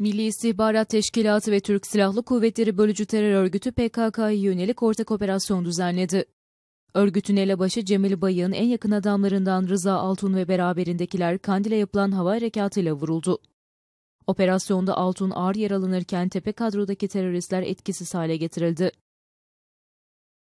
Milli İstihbarat Teşkilatı ve Türk Silahlı Kuvvetleri Bölücü Terör Örgütü PKK'ya yönelik ortak operasyon düzenledi. Örgütün elebaşı Cemil Bayık'ın en yakın adamlarından Rıza Altun ve beraberindekiler Kandil'e yapılan hava harekatıyla vuruldu. Operasyonda Altun ağır yaralanırken tepe kadrodaki teröristler etkisiz hale getirildi.